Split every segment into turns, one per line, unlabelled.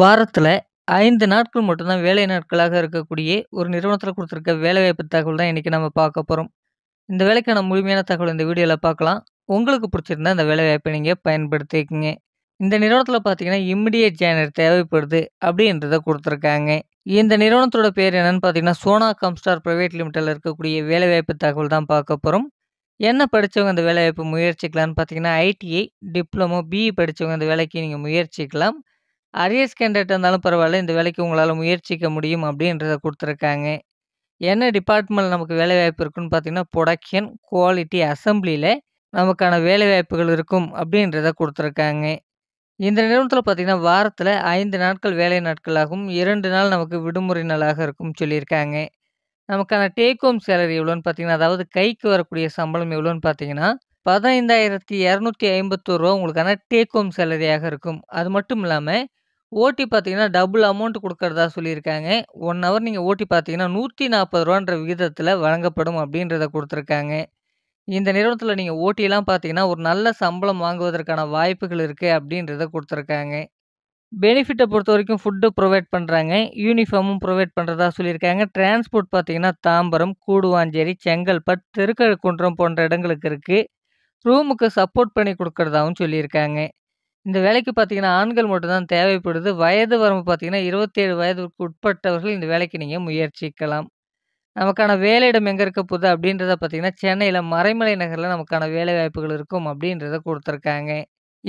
வாரத்தில் ஐந்து நாட்கள் மட்டும்தான் வேலை நாட்களாக இருக்கக்கூடிய ஒரு நிறுவனத்தில் கொடுத்துருக்க வேலைவாய்ப்பு தகவல் தான் இன்றைக்கி நம்ம பார்க்க போகிறோம் இந்த வேலைக்கான முழுமையான தகவல் இந்த வீடியோவில் பார்க்கலாம் உங்களுக்கு பிடிச்சிருந்தா இந்த வேலைவாய்ப்பை நீங்கள் பயன்படுத்திக்கங்க இந்த நிறுவனத்தில் பார்த்தீங்கன்னா இம்மிடியட் ஜாயினர் தேவைப்படுது அப்படின்றத கொடுத்துருக்காங்க இந்த நிறுவனத்தோட பேர் என்னென்னு பார்த்தீங்கன்னா சோனா கம்ஸ்டார் ப்ரைவேட் லிமிட்டில் இருக்கக்கூடிய வேலைவாய்ப்பு தகவல் தான் பார்க்க போகிறோம் என்ன படித்தவங்க அந்த வேலைவாய்ப்பு முயற்சிக்கலாம்னு பார்த்தீங்கன்னா ஐடிஐ டிப்ளமோ பிஇ படித்தவங்க அந்த வேலைக்கு நீங்கள் முயற்சிக்கலாம் அரியர்ஸ் கேண்டேட் இருந்தாலும் பரவாயில்ல இந்த வேலைக்கு உங்களால் முயற்சிக்க முடியும் அப்படின்றத கொடுத்துருக்காங்க என்ன டிபார்ட்மெண்ட் நமக்கு வேலைவாய்ப்பு இருக்குன்னு பார்த்தீங்கன்னா ப்ரொடக்ஷன் குவாலிட்டி அசம்பிளியில் நமக்கான வேலைவாய்ப்புகள் இருக்கும் அப்படின்றத கொடுத்துருக்காங்க இந்த நிறுவனத்தில் பார்த்திங்கன்னா வாரத்தில் ஐந்து நாட்கள் வேலை நாட்களாகவும் இரண்டு நாள் நமக்கு விடுமுறை நாளாக இருக்கும் சொல்லியிருக்காங்க நமக்கான டேக் ஹோம் சேலரி எவ்வளோன்னு பார்த்தீங்கன்னா அதாவது கைக்கு வரக்கூடிய சம்பளம் எவ்வளோன்னு பார்த்தீங்கன்னா பதினைந்தாயிரத்தி இரநூத்தி ஐம்பத்தோரு ரூபா உங்களுக்கான டேக் ஹோம் சேலரியாக இருக்கும் அது மட்டும் இல்லாமல் ஓட்டி பார்த்தீங்கன்னா டபுள் அமௌண்ட் கொடுக்கறதா சொல்லியிருக்காங்க ஒன் ஹவர் நீங்கள் ஓட்டி பார்த்தீங்கன்னா நூற்றி நாற்பது ரூபான்ற விகிதத்தில் வழங்கப்படும் அப்படின்றத கொடுத்துருக்காங்க இந்த நிறுவனத்தில் நீங்கள் ஓட்டியெல்லாம் பார்த்தீங்கன்னா ஒரு நல்ல சம்பளம் வாங்குவதற்கான வாய்ப்புகள் இருக்குது அப்படின்றத கொடுத்துருக்காங்க பெனிஃபிட்டை பொறுத்த வரைக்கும் ஃபுட்டு ப்ரொவைட் பண்ணுறாங்க யூனிஃபார்மும் ப்ரொவைட் பண்ணுறதா சொல்லியிருக்காங்க டிரான்ஸ்போர்ட் பார்த்தீங்கன்னா தாம்பரம் கூடுவாஞ்சேரி செங்கல்பட் திருக்கழுக்குன்றம் போன்ற இடங்களுக்கு இருக்குது ரூமுக்கு சப்போர்ட் பண்ணி கொடுக்குறதாகவும் சொல்லியிருக்காங்க இந்த வேலைக்கு பார்த்தீங்கன்னா ஆண்கள் மட்டும்தான் தேவைப்படுது வயது வரம்பு பார்த்தீங்கன்னா இருபத்தேழு வயதுக்கு உட்பட்டவர்கள் இந்த வேலைக்கு நீங்கள் முயற்சிக்கலாம் நமக்கான வேலையிடம் எங்கே இருக்க போகுது அப்படின்றத பார்த்தீங்கன்னா சென்னையில் மறைமலை நகரில் நமக்கான வேலை வாய்ப்புகள் இருக்கும் அப்படின்றத கொடுத்துருக்காங்க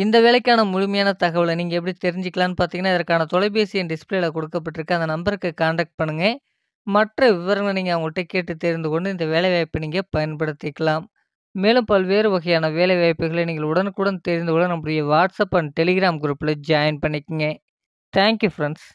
இந்த வேலைக்கான முழுமையான தகவலை நீங்கள் எப்படி தெரிஞ்சுக்கலான்னு பார்த்தீங்கன்னா இதற்கான தொலைபேசி என் டிஸ்பிளேல கொடுக்கப்பட்டிருக்க அந்த நம்பருக்கு காண்டாக்ட் பண்ணுங்கள் மற்ற விவரங்களை நீங்கள் அவங்கள்ட்ட கேட்டு தெரிந்து கொண்டு இந்த வேலைவாய்ப்பை நீங்கள் பயன்படுத்திக்கலாம் மேலும் பல்வேறு வகையான வேலை வாய்ப்புகளை நீங்கள் உடனுக்குடன் தெரிந்து கொள்ள நம்முடைய வாட்ஸ்அப் அண்ட் டெலிகிராம் குரூப்பில் ஜாயின் பண்ணிக்கங்க தேங்க்யூ ஃப்ரெண்ட்ஸ்